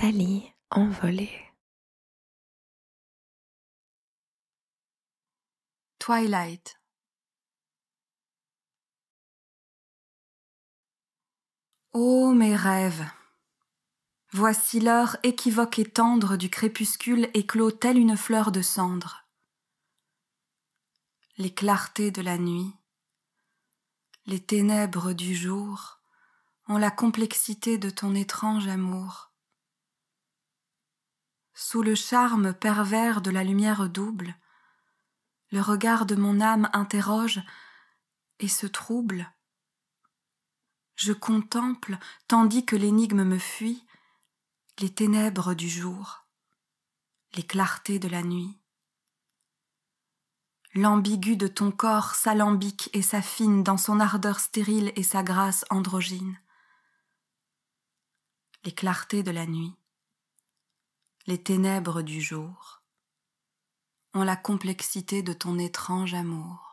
Thalie envolée. Twilight. oh, mes rêves Voici l'heure équivoque et tendre du crépuscule éclos telle une fleur de cendre. Les clartés de la nuit, les ténèbres du jour ont la complexité de ton étrange amour sous le charme pervers de la lumière double, le regard de mon âme interroge et se trouble. Je contemple, tandis que l'énigme me fuit, les ténèbres du jour, les clartés de la nuit. L'ambigu de ton corps s'alambique et s'affine dans son ardeur stérile et sa grâce androgyne. Les clartés de la nuit les ténèbres du jour ont la complexité de ton étrange amour.